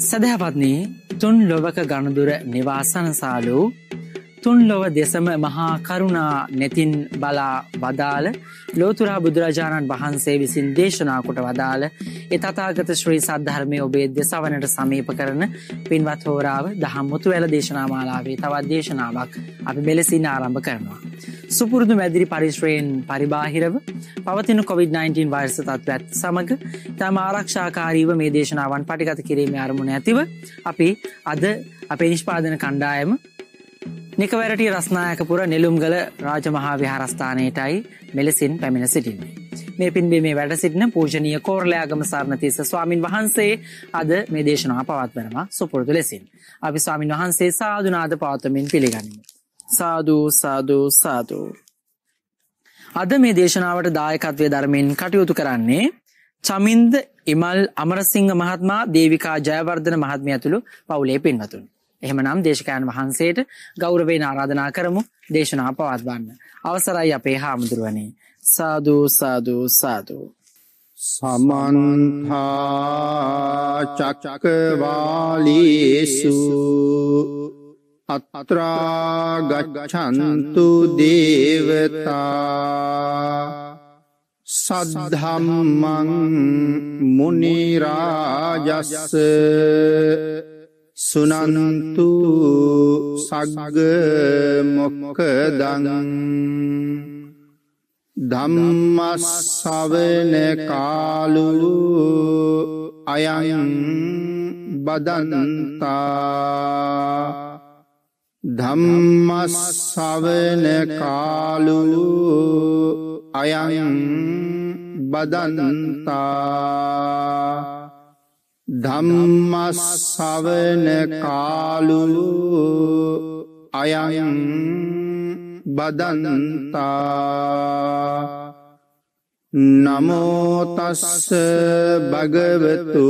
සැදැහවත්න්නේ තුන් ලොවක ගණදුර නිවාසනසාලු තුන්ලොව දෙසම මහා කරුණා නැතින් බලා වදාළ ලෝතුරා බුදුරජාණන් වහන්සේ විසින් දේශනාකොට වදාළ එතතාගත ශ්‍රී සද්ධර්මය ඔබේ දෙසවනට සමීප කරන පින්වත් හෝරාව දහම්මුතු වැල දේශනාමාලාවේ තවත් දේශනාවක් අපි මෙලෙසින් ආරම්භ කරනවා. සුපුරුදු මැදිරි පරිශ්‍රයෙන් පරිබාහිරව පවතින කොවිD-19 වර්ස තත්වත් සමඟ තම ආරක්ෂාකාරීව මේ දේශනාවන් පටිගත කිරීම අරමුණ ඇතිව අපි අද අපේ නිෂ්පාදන කණ්ඩායම නිකවැරටි රස්නායකපුර නිලුම්ගල රාජමහා විහාරස්ථානයටයි මෙලෙසින් පැමිණ සිටින්නේ. මේ පින්බේ මේ වැඩ සිටින පූජනීය කෝරලයාගම සරණතිස ස්වාමින් වහන්සේ අද මේ දේශනාව පවත්වනවා සුපුරුදු ලෙසින්. අපි ස්වාමින් වහන්සේ සාධනාද පවත්වමින් පිළිගනිමු. සාදූ සාදූ සාදූ. අද මේ දේශනාවට දායකත්වය ධර්මයෙන් කටයුතු කරන්නේ චමින්ද ඉමල් අමරසිංහ මහත්මා දේවිකා ජයවර්ධන මහත්මිය ඇතුළු පවුලේ පින්වතුන්. එහෙමනම් දේශකයන් වහන්සේට ගෞරවයෙන් ආරාධනා කරමු දේශනාව පවත්වන්න. අවසරයි අපේ හාමුදුරුවනේ. සාදු සාදු සාදු. සමන්ත චක්කවාලීසු අත්‍රා ගච්ඡන්තු දේවතා සද්ධම්මං මුනි රාජස්ස සුනනන්තු සග්ග මොක්ඛදං ධම්මස්සවන කාලු අයං බදන්තා ධම්මස්සවන කාලුලු අයයන් බදනන්තා ධම්මස්සවන කාලුලු අයයන් බදනන්තා නමෝතස්ස භගවතු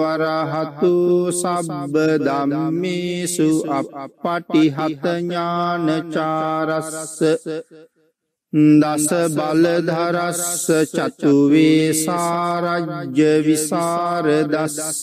වරහතු සබ්බ දම්මිසු අපපටිහතඥානචාරස්ස දස බලධරස්ස චතුවේ සාරජ්‍ය විසාරදස්ස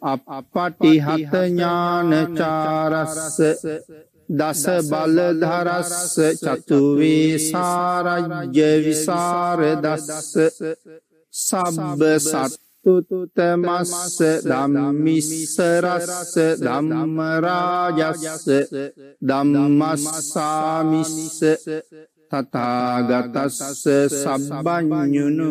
අපටිහත ඥානචාරස්ස දස බලධරස්ස චතුවේ සාරජ්‍ය විසාර දස්ස සබ්බ සත්තුතමස්ස ධම්මිස්සරස්ස ධම්මරාජස්ස ධම්මස්සාමිස්ස තථාගතස්ස සබ්බඤුනු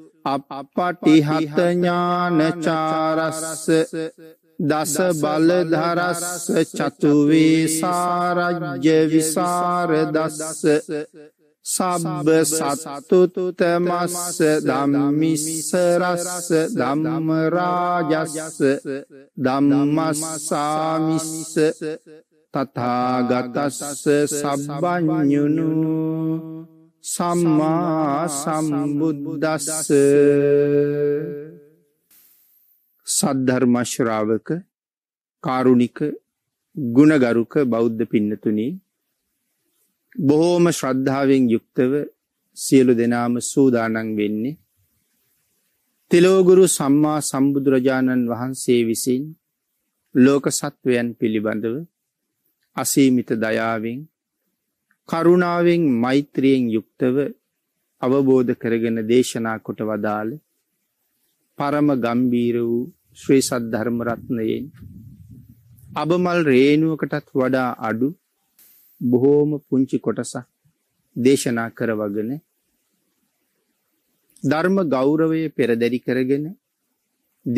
අපපටිහත ඥානචාරස්ස දස බලධරස්ස චතුවේ සාරජ්‍ය විසාරදස්ස සබ්බ සත්තුතුතමස්ස දම්මිස්සරස්ස දම්මරාජස්ස දම්මස්සාමිස්ස තතාගතස්ස සබ්බඥුණු සම්මා සම්බුද්දස්ස සද්ධර්මශ්‍රාවක කාරුණික ගුණගරුක බෞද්ධ පින්නතුනී බොහෝම ශ්‍රද්ධාවෙන් යුක්තව සියලු දෙනාම සූදානන් වෙන්නේ තෙලෝගුරු සම්මා සම්බුදුරජාණන් වහන්සේ විසින් ලෝක සත්වයන් පිළිබඳව අසීමිත දයාවෙන් කරුණාවෙන් මෛත්‍රියෙන් යුක්තව අවබෝධ කරගෙන දේශනා කොට වදාළ පරම ගම්බීර වූ ශ්‍රී සද්ධර්මරත්නයෙන් අබමල් රේනුවකටත් වඩා අඩු බොහෝම පුංචි කොටසක් දේශනා කරවගෙන ධර්ම ගෞරවය පෙරදැරි කරගෙන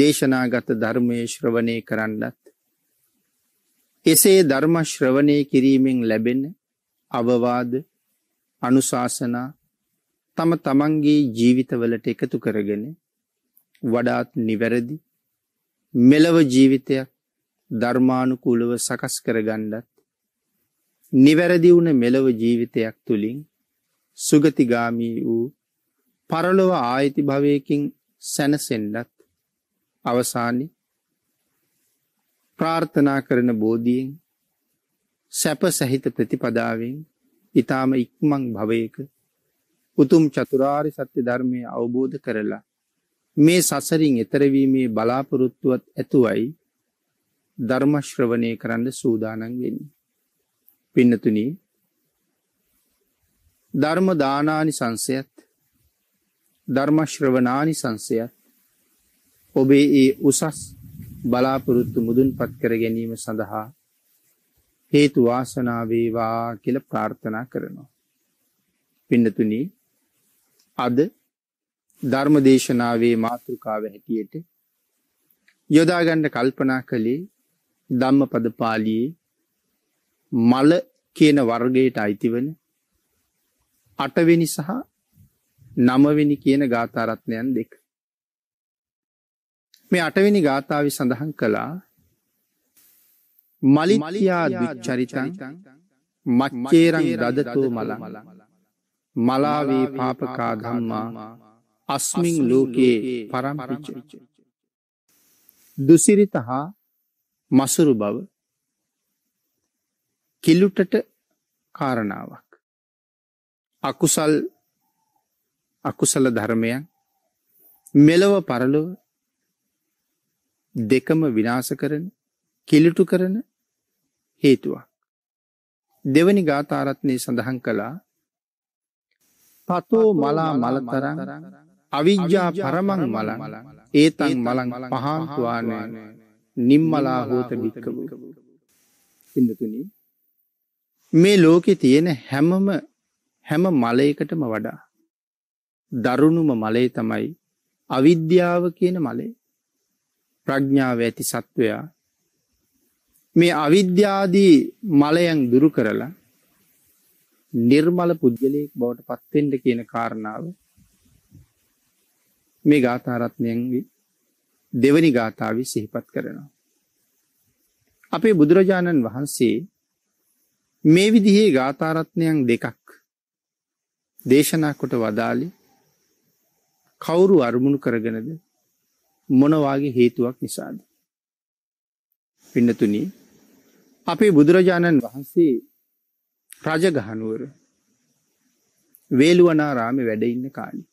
දේශනාගත ධර්මය ශ්‍රවණය කරන්නත් එසේ ධර්ම ශ්‍රවණය කිරීමෙන් ලැබෙන අවවාද අනුශාසනා තම තමන්ගේ ජීවිතවලට එකතු කරගෙන වඩාත් නිවැරදි මෙලව ජීවිතයක් ධර්මානුකූලව සකස් කරගණ්ඩත් නිවැරදි වුණ මෙලව ජීවිතයක් තුළින් සුගතිගාමී වූ පරලොව ආයිති භවයකින් සැනසෙන්ඩත් අවසානි ප්‍රාර්ථනා කරන බෝධීෙන් සැප සහිත ප්‍රතිපදාවෙන් ඊටාම ඉක්මන් භවයක උතුම් චතුරාර්ය සත්‍ය ධර්මය අවබෝධ කරලා මේ සසරින් එතර වීමේ බලාපොරොත්තුවත් ඇතුවයි ධර්ම ශ්‍රවණය කරන්න සූදානම් වෙන්නේ. පින්නතුනි ධර්ම දානානි සංසයත් ධර්ම ශ්‍රවණානි සංසයත් ඔබේ ඒ උසස් බලාපොරොත්තු මුදුන්පත් කර ගැනීම සඳහා හේතු වාසනා වේවා කියලා ප්‍රාර්ථනා කරනවා. පින්නතුනි අද ධර්ම දේශනාවේ මාතෘකාව හැටියට යොදා ගන්න කල්පනා කළේ ධම්මපද පාළියේ මල කියන වර්ගයට අයිතිවන අටවෙනි සහ නමවෙනි කියන ගාථා රත්නයන් දෙක. මේ අටවෙනි ගාථාවේ සඳහන් කළා මලිමලියා දුච්චරිතං මච්චේරං රදතෝ මල මලාවේ පාපකා ධම්මා අස්මින් ලෝකයේ පරම්පිච්ච දුසිරිත හා මසුරු බව කිලුටට කාරණාවක් අකුසල් අකුසල ධර්මයන් මෙලව පරලොව දෙකම විනාශ කරන කිලිටු කරන හේතුවක්. දෙවනි ගාථාරත්නය සඳහන් කළා පතෝ මලා මලතරං අවිද්‍යා පරමං මලන් ඒතන් මලං පහන්තුවානය නිම්මලා හෝත බික්කම පිඳතුන මේ ලෝකෙ තියෙන හැමම හැම මලයකටම වඩා දරුණුම මලේ තමයි අවිද්‍යාව කියන මලේ ප්‍රඥාව ඇති සත්වයා මේ අවිද්‍යාදී මලයන් දුරු කරලා නිර්මල පුද්ගලයෙක් බවට පත්වෙන්ට කියන කාරණාව මේ ගාථාරත්නයන්ගේ දෙවනි ගාථාව සිහිපත් කරනවා. අපේ බුදුරජාණන් වහන්සේ මේ විදිහේ ගාථාරත්නයන් දෙකක් දේශනා කොට වදාලි කවුරු අරමුණු කරගෙනද මොනවාගේ හේතුවක් නිසාද. පින්නතුනී අපේ බුදුරජාණන් වහන්සේ රජගහනුවර වේලුවනාරාමි වැඩඉන්න කාලි.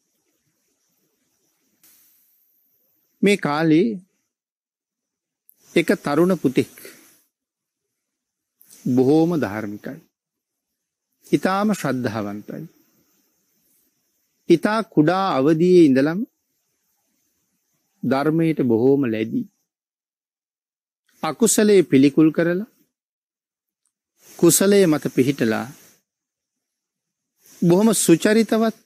මේ කාලේ එක තරුණ පුතෙක් බොහෝම ධාර්මිකයි. ඉතාම ශ්‍රද්ධාවන්තයි. ඉතා කුඩා අවදයේ ඉඳලම් ධර්මයට බොහෝම ලැදී. අකුසලයේ පිළිකුල් කරලා කුසලයේ මත පිහිටලා බොහොම සුචරිතවත්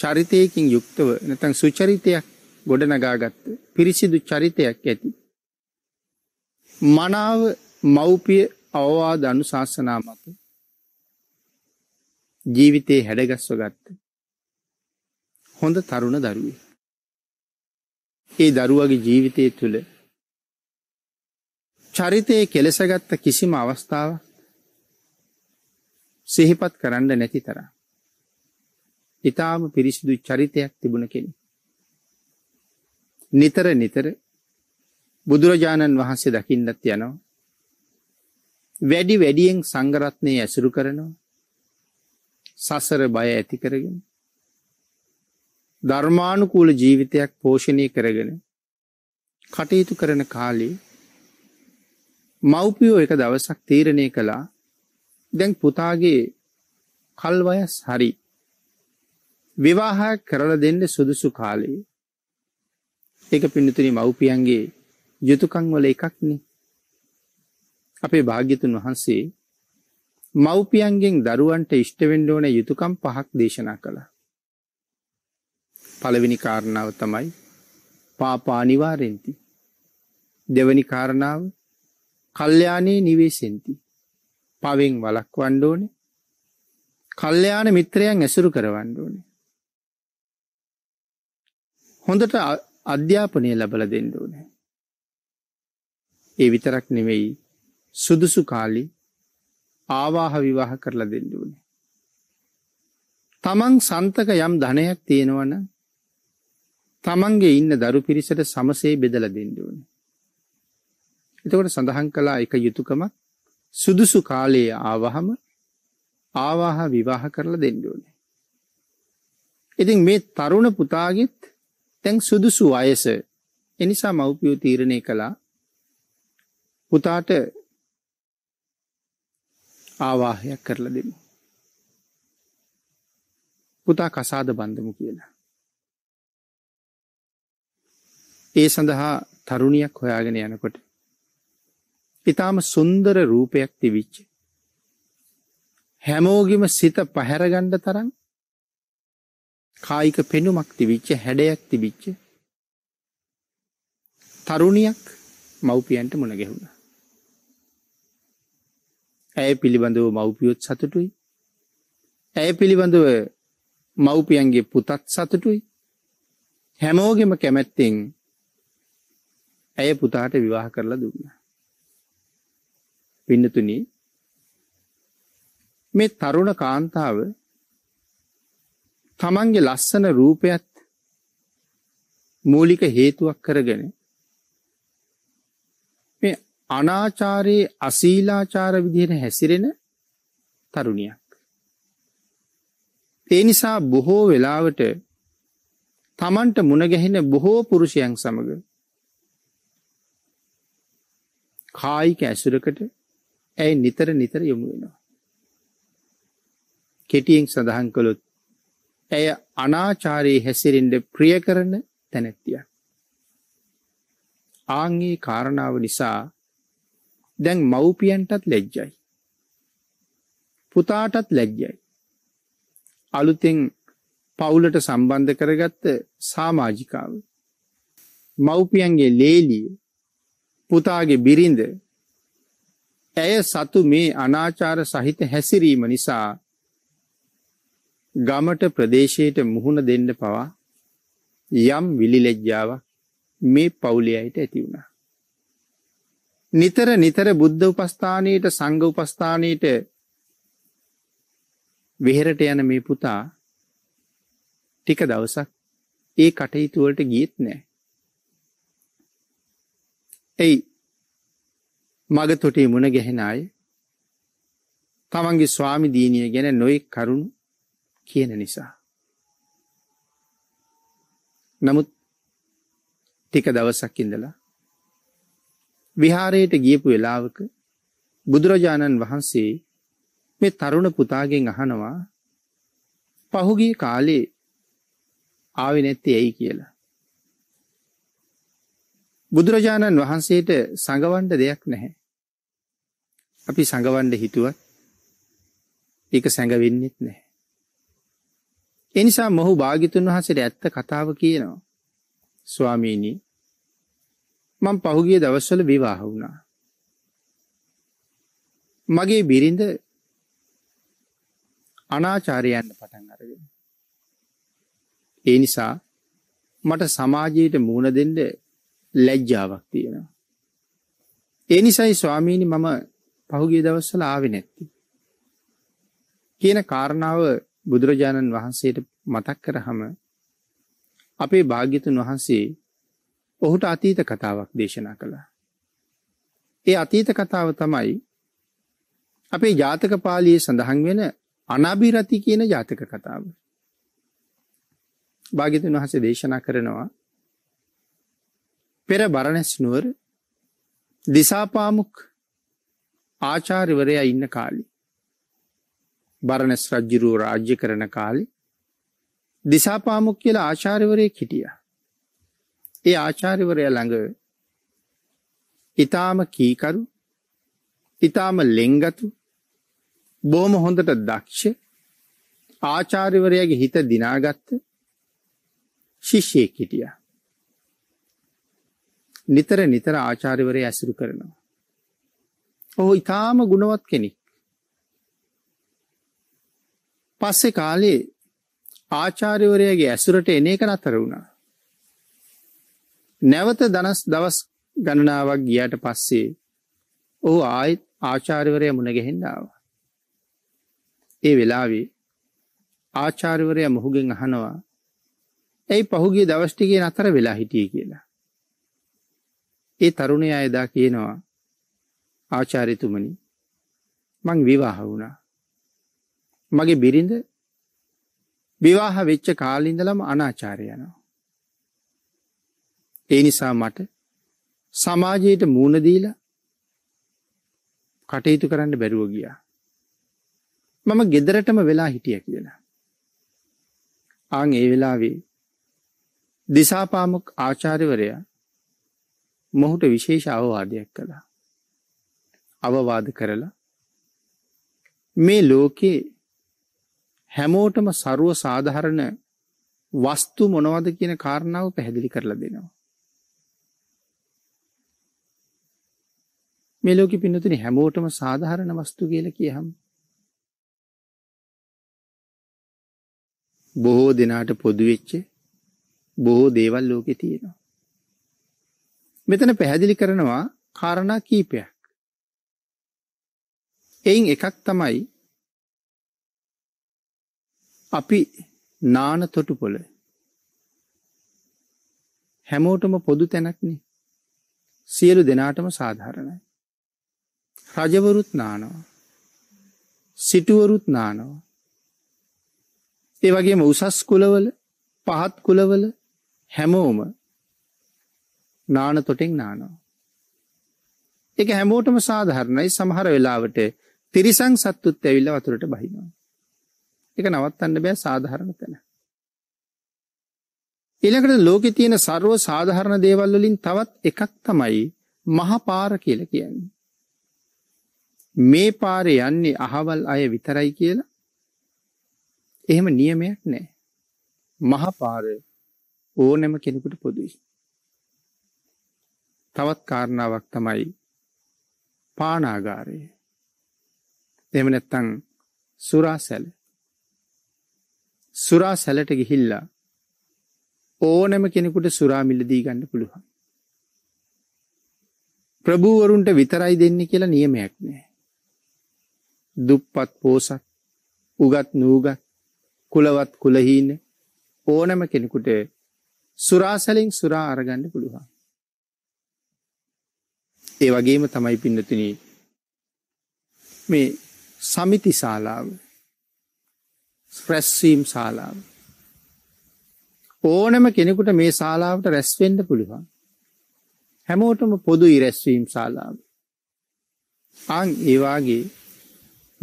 චරිතයකින් යුක්තව නැතන් සුචරිතයක් ගොඩනගාගත්ත පිරිසිදු චරිතයක් ඇති. මනාව මව්පිය අවවාද අනු ශාසනා මත ජීවිතයේ හැඩගස්ව ගත්ත. හොඳ තරුණ දරුවේ. ඒ දරුවගේ ජීවිතය තුළ චරිතයේ කෙලෙසගත්ත කිසිම අවස්ථාවක් සිහිපත් කරන්න නැති තරම්. ඊටාම පිරිසිදු චරිතයක් තිබුණ කෙනෙක්. නිතර නිතර බුදුරජාණන් වහන්සේ දකින්නත් යනවා. වැඩි වැඩියෙන් සංඝරත්නය ඇසුරු කරනවා. සසර බය ඇති කරගෙන ධර්මානුකූල ජීවිතයක් පෝෂණය කරගෙන කටයුතු කරන කාලේ මව්පියෝ එක දවසක් තීරණය කළා දැන් පුතාගේ කල්වයස් හරි විවාහ කරල දෙන්න සුදුසු කාලයේ ඒක පිණිතුරි මව්පියන්ගේ යුතුකං වල එකක්න අපේ භාග්‍යතුන් වහන්සේ මව්පියන්ගෙන් දරුවන්ට ඉෂ්ටවෙන්ඩ ඕන යුතුකම් පහක් දේශනා කළ පළවෙනි කාරණාව තමයි පාපානිවාරෙන්ති දෙවනි කාරණාව කල්්‍යයානයේ නිවේසෙන්ති පවෙන් වලක්වන්න ඕනේ. කල්යාණ මිත්‍රයන් ඇසුරු කරවන්න ඕනේ. හොඳට අධ්‍යාපනය ලැබලා දෙන්න ඕනේ. ඒ විතරක් නෙමෙයි සුදුසු කාලි ආවාහ විවාහ කරලා දෙන්න ඕනේ. තමන් සන්තක යම් ධනයක් තියෙනවන තමන්ගේ ඉන්න දරු පිරිසට සමසේ බෙදල දෙන්න ඕනේ. එතකොට සඳහන් කළා එක යුතුයකමක් සුදුසු කාලයේ ආවහම ආවාහ විවාහ කරලා දෙන්ඩෝනේ. ඉතින් මේ තරුණ පුතාගිත් තැන් සුදුසු අයස එනිසා මව්පියෝ තීරණය කළා පුතාට ආවාහයක් කරලා දෙමු. පුතා කසාද බන්ධමු කියලා. ඒ සඳහා තරුණියක් හොයාගෙන යනකොට ඉතාම සුන්දර රූපයක් තිවිච්ච. හැමෝගිම සිත පහැරගණ්ඩ තරන් කායික පෙනුමක් තිවිච්ච හැඩයක් තිබිච්ච තරුණයක් මව්පියන්ට මුණ ගැහුණ. ඇය පිළිබඳව මව්පියොත් සතුටුයි ඇය පිළිබඳව මව්පියන්ගේ පුතත් සතුටුයි හැමෝගෙම කැමැත්තෙන් ඇය පුතාට විවාහ කරලා දුන්නා. පින්නතුනි මේ තරුණ කාන්තාව තමන්ගේ ලස්සන රූපයත් මූලික හේතුවක් කරගෙන මේ අනාචාරයේ අසීලාචාර විදිහට හැසිරෙන තරුණියක්. ඒ නිසා බොහෝ වෙලාවට තමන්ට මුණගැහෙන බොහෝ පුරුෂයන් සමඟ කායික ඇසුරකට ඇයි නිතර නිතර යොමු වෙනවා. කෙටියෙන් සඳහන් කළොත් ඇය අනාචාරයේ හැසිරෙන්ට ප්‍රිය කරන තැනැත්තිය. ආංගේ කාරණාව නිසා දැන් මව්පියන්ටත් ලැජ්ජයි. පුතාටත් ලැජ්ජයි. අලුතෙන් පවුලට සම්බන්ධ කරගත්ත සාමාජිකාව. මව්පියන්ගේ ලේලිය පුතාගේ බිරිඳ ඇය සතු මේ අනාචාර සහිත හැසිරීම නිසා ගමට ප්‍රදේශයට මුහුණ දෙන්න පවා යම් විලිලැජ්ජාව මේ පවුලියයට ඇති වුණා. නිතර නිතර බුද්ධ උපස්ථානයට සංඝ උපස්ථානයට වෙහෙරට යන මේ පුතා ටික දවසක් ඒ කටයුතුවලට ගියත් නෑ. ඇයි මග තොටේ මුණ ගැහෙන අය තමන්ගේ ස්වාමි දීනය ගැන නොයෙක් කරුණු කියන නිසා. නමුත් ටික දවසක් ඉඳලා විහාරයට ගියපු වෙලාවක බුදුරජාණන් වහන්සේ මේ තරුණ පුතාගෙන් අහනවා පහුගේ කාලේ ආවෙ නැත්තේ ඇයි කියලා. බුදුරජාණන් වහන්සේට සඟවන්ඩ දෙයක් නැහැ. අපි සඟවන්ඩ හිතුවත් එක සැඟවෙන්නෙත් නෑ. එනිසා මොහු භාගිතුන් වහසට ඇත්ත කතාව කියනවා. ස්වාමීණී මං පහුගිය දවස්වල විවාහ වුණා. මගේ බිරිඳ අනාචාරයන්න පටන් අරගෙන. ඒ නිසා මට සමාජයට මූුණ දෙෙන්ඩ ලැජ්ජාවක් තියෙනවා. ඒ නිසයි ස්වාමීණි මම පහුගිය දවස්වල ආවේ නැත්තේ කියන කාරණාව බුදුරජාණන් වහන්සේට මතක් කරහම අපේ භාග්‍යතුන් වහන්සේ ඔහුට අතීත කතාවක් දේශනා කළා. ඒ අතීත කතාව තමයි අපේ ජාතක පාලියේ සඳහන් වෙන අනාභිරති කියන ජාතක කතාව. භාග්‍යතුන් වහන්සේ දේශනා කරනවා පෙර බරණැස් නුවර දිසාපාමුක් ආචාරිවරයා ඉන්න කාලි. බරණැස් රජ්ජිරූ රාජ්‍ය කරන කාලි දිසාපාමුක් කියලා ආචාරිවරය හිටිය. ඒ ආචාරිවරය ළඟ ඉතාම කීකරු ඉතාම ලෙංගතු බෝම හොඳට දක්ෂ ආචාරිවරයගේ හිත දිනාගත්ත ශිෂ්‍යයෙක් හිටිය. නිතර නිතර ආචාරිවරය ඇසුරු කරනවා. ඔහු ඊටාම ගුණවත් කෙනෙක්. පස්සේ කාලේ ආචාර්යවරයාගේ ඇසුරට එන එක නතර වුණා. නැවත දනස් දවස් ගණනාවක් ගියාට පස්සේ ඔහු ආයෙත් ආචාර්යවරයා මුණ ගැහෙන්න ආවා. ඒ වෙලාවේ ආචාර්යවරයා මොහුගෙන් අහනවා ඇයි පහුගිය දවස් ටිකේ නතර වෙලා හිටියේ කියලා. ඒ තරුණයා එදා කියනවා ආචාර්යතුමනි මං විවාහ වුණා. මගේ බිරිඳ විවාහ වෙච්ච කාලින්දලම අනාචාරයනවා. ඒ නිසා මට සමාජයට මූුණදීල කටයුතු කරන්න බැරුව ගියා. මම ගෙදරටම වෙලා හිටිය කියලා. ආං ඒ වෙලාවේ දිසාපාමක් ආචාරිවරයා මොහුට විශේෂ අවවාදයක් කළා. අවවාද කරලා මේ ලෝකේ හැමෝටම සරුව සාධහරණ වස්තු මොනවද කියන කාරණාව පැහැදිලි කරලා දෙනවා. මේ ලෝකෙ පින්නතුනි හැමෝටම සාධාරණ වස්තු කියලා කියහම්. බොහෝ දෙනාට පොදු වෙච්ච බොහෝ දේවල් ලෝකේ තියෙනවා. මෙතන පැහැදිලි කරනවා කාරණා කීපයක්. එයින් එකක් තමයි අපි නාන තොටුපොළ හැමෝටම පොදු තැනක්නේ සියලු දෙනාටම සාධාරණයි. රජවරුත් නානවා සිටුවරුත් නානවා ඒ වගේම උසස් කුලවල පහත් කුලවල හැමෝම නාන තොටෙන් නානවා. එක හැමෝටම සාධහරණයි සමහර වෙලාවට තිරිසං සත්තුත් ඇවිල්ල වතුරට බහිනවා. එක නවත්තන්න බෑ සාධහරණ තැන. එළකට ලෝකෙ තියෙන සර්ව සාධහරණ දේවල්වලින් තවත් එකක් තමයි මහපාර කියල කියන්නේ. මේ පාරය යන්නේ අහවල් අය විතරයි කියලා එහෙම නියමයක් නෑ. මහපාර ඕනැම කෙනෙකුට පොදුයි. තවත් කාරණාවක් තමයි පානාගාරයේ එම නැත්තං සුරා සැල සුරා සැලට ගිහිල්ලා ඕනැම කෙනෙකුට සුරාමිල්ලදී ගන්න පුළුවන්. ප්‍රභූවරුන්ට විතරයි දෙන්න කියලා නියමයක් නෑ. දුප්පත් පෝසත් උගත් නූගත් කුලවත් කුලහීන ඕනම කෙනෙකුට සුරාසලින් සුරා අරගන්න පුළුවන්. ඒ වගේම තමයි පින්නතුනී මේ සමිති ශාලාව රැස්වීම් ශාලාව ඕනම කෙනෙකුට මේ ශාලාවට රැස්වෙන්ඩ පුළුවන් හැමෝටම පොදු ඉරැස්වීම් ශාලාව අං ඒවාගේ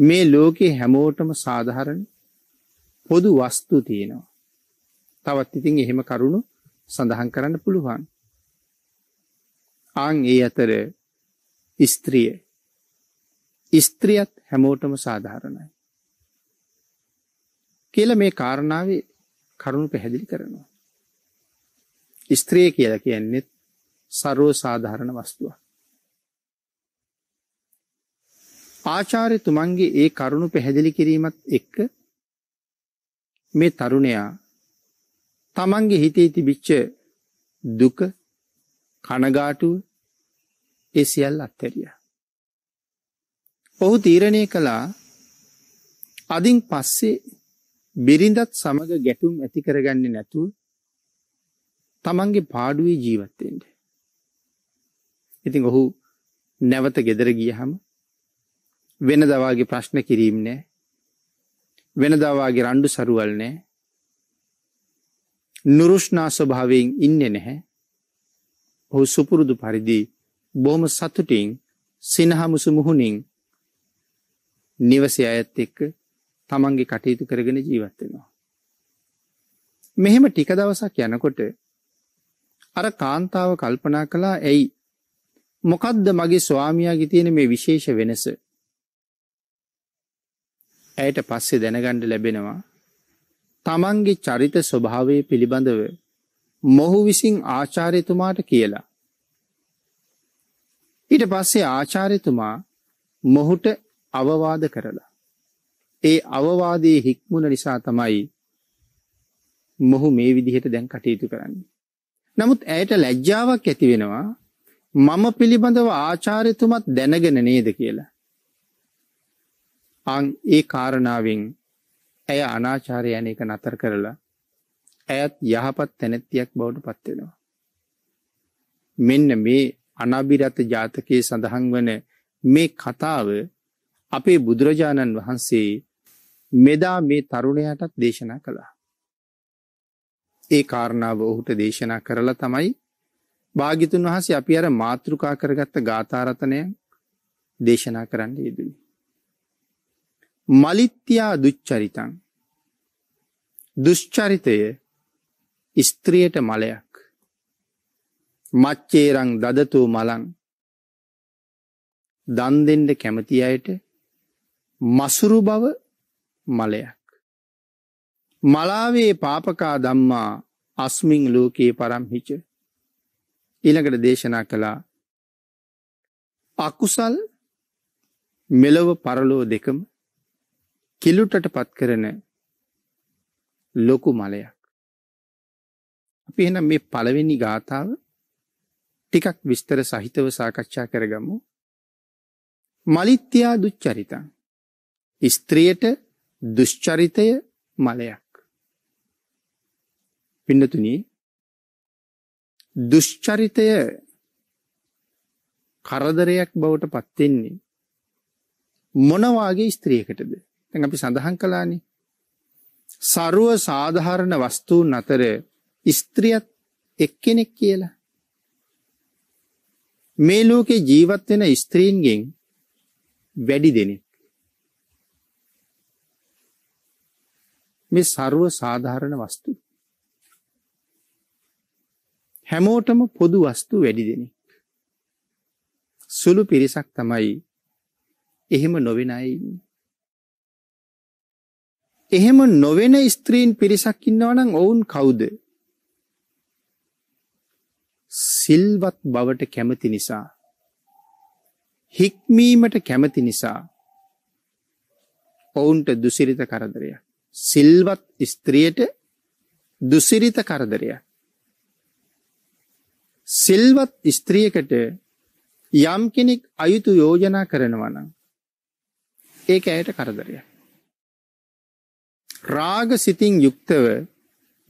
මේ ලෝකයේ හැමෝටම සාධහරණ පොදු වස්තු තියෙනවා තවත් ඉතින් එහෙම කරුණු සඳහන් කරන්න පුළුවන් අං ඒ අතර ස්ත්‍රිය ස්ත්‍රියත් හැමෝටම සාධාරණයි. කියල මේ කාරණාවේ කරුණු පැහැදිලි කරනවා. ස්ත්‍රයේ කියල කියන්නෙත් සරෝ සාධාරණ වස්තුව. ආචාරය තුමන්ගේ ඒ කරුණු පැහැදිලි කිරීමත් එක්ක මේ තරුණයා තමන්ගේ හිතේ තිබිච්ච දුක කනගාටුව ඒ සියල් අත්තැරිය. ඔහු තීරණය කළා අදින් පස්සේ බිරිඳත් සමඟ ගැටුම් ඇති කරගන්නේ නැතුව තමන්ගේ පාඩුවේ ජීවත්තෙන්ට. ඉතින් ඔහු නැවත ගෙදර ගියහම වෙන දවාගේ ප්‍රශ්න කිරීම් නෑ වෙන දවාගේ රණ්ඩු සරුවල් නෑ නුරුෂ්නා ස්වභාවයෙන් ඉන්න නැහැ ඔහු සුපුරුදු පරිදි බොහොම සතුටින් සිනහමුසු මුහුණින් නිවසේ අයත් එක්ක තමන්ගේ කටයුතු කරගෙන ජීවත්වෙනවා. මෙහෙම ටික දවසක් යනකොට අර කාන්තාව කල්පනා කළා ඇයි මොකද්ද මගේ ස්වාමියාගේ තියෙන මේ විශේෂ වෙනස ඇයට පස්සේ දැනගණ්ඩ ලැබෙනවා තමන්ගේ චරිත ස්වභාවය පිළිබඳව මොහු විසින් ආචාර්යතුමාට කියලා ඊට පස්සේ ආචාර්යතුමා මොහුට අවවාද කරලා. ඒ අවවාදයේ හික්මුණ නිසා තමයි මොහු මේ විදිහට දැන් කටයුතු කරන්නේ. නමුත් ඇයට ලැජ්ජාවක් ඇති වෙනවා මම පිළිබඳව ආචාර්යතුමත් දැනගෙන නේද කියලා. අන් ඒ කාරණාවෙන් ඇය අනාචාරය යන එක නතර කරලා ඇයත් යහපත් තැනැත්තියක් බවට පත් වෙනවා. මෙන්න මේ අනබිරත ජාතකයේ සඳහන් වන මේ කතාව අපේ බුදුරජාණන් වහන්සේ මෙදා මේ තරුණයටත් දේශනා කළා. ඒ කාරණාව ඔහුට දේශනා කරලා තමයි භාගිතුන් වහන්සේ අපි අර මාතෘකා කරගත්ත ගාථාරතනය දේශනා කරන්න යෙදුණි. මලිත්‍යා දුච්චරිතං දුෂ්චරිතය ස්ත්‍රියට මලයක් මච්චේරං දදතු මලං දන් දෙෙන්ඩ කැමති අයට මසුරු බව මලයක්. මලාවේ පාපකා දම්මා අස්මිං ලෝකයේ පරම්හිච ඉළඟට දේශනා කළා අකුසල් මෙලොව පරලෝ දෙකම කිලුටට පත් කරන ලොකු මලයක්. අපි එනම් මේ පළවෙනි ගාථාව ටිකක් විස්තර සහිතව සාකච්ඡා කරගමු මලිත්‍යයා දුච්චරිතන් ස්ත්‍රියට දුෂ්චරිතය මලයක්. පින්නතුනි දුෂ්චරිතය කරදරයක් බවට පත්වෙන්නේ මොනවාගේ ස්ත්‍රියකටද දැන් අපි සඳහන් කළානේ ਸਰව සාධාරණ වස්තුන් අතර ස්ත්‍රියත් එක්කෙනෙක් කියලා මේ ලෝකේ ජීවත් වෙන ස්ත්‍රීන්ගෙන් වැඩි දෙනෙක් මේ ਸਰව සාධාරණ වස්තු හැමෝටම පොදු වස්තු වැඩි දෙනෙක් සුළු පිරිසක් තමයි එහෙම නොවෙන අය එහෙම නොවෙන ස්ත්‍රීන් පිරිසක් ඉන්නවනම් ඔවුන් කවුද සිල්වත් බවට කැමති නිසා හික්මීමට කැමති නිසා ඔවුන්ට දුසිරිත කරදරයක් සිල්වත් ස්ත්‍රියට දුසිරිත කරදරයක්. සිල්වත් ස්ත්‍රියකට යම් කෙනෙක් අයුතු යෝජනා කරනවා නම් ඒක ඇයට කරදරයක්. රාග සිතින් යුක්තව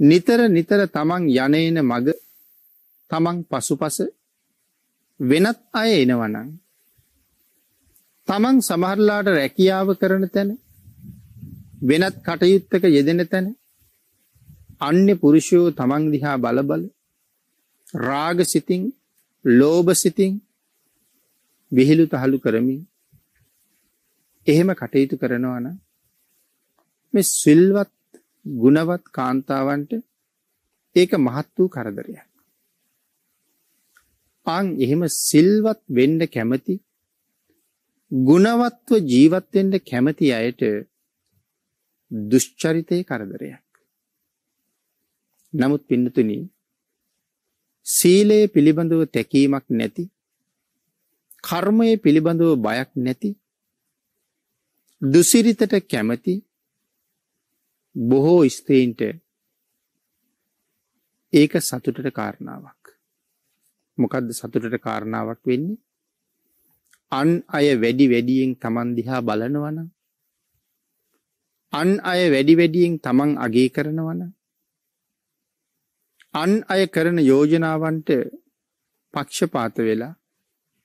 නිතර නිතර තමන් යනේන මග තමන් පසුපස වෙනත් අය එනවනම් තමන් සමහරලාට රැකියාව කරන තැන වෙනත් කටයුත්තක යෙදෙන තැන අන්‍ය පුරුෂයෝ තමන් දිහා බලබල රාග සිතින් ලෝභ සිතින් විහිළු තහළු කරමින් එහෙම කටයුතු කරනවා නම් මේ සිල්වත් ගුණවත් කාන්තාවන්ට ඒක මහත් වූ කරදරයක්. ආන් එහෙම සිල්වත් වෙන්න කැමති ගුණවත්ව ජීවත් වෙන්න කැමති අයට දුෂ්චරිතයේ කරදරයක්. නමුත් පින්නතුනි සීලය පිළිබඳව තැකීමක් නැති කර්මය පිළිබඳව බයක් නැති දුසිරිතට කැමති බොහෝ ස්ත්‍රීන්ට ඒක සතුටට කාරණාවක් මොකදද සතුටට කාරණාවක් වෙන්නේ අන් අය වැඩි වැඩියෙන් තමන් දිහා බලනවනම් අන් අය වැඩි වැඩියෙන් තමන් අගේ කරනවන අන් අය කරන යෝජනාවන්ට පක්ෂපාත වෙලා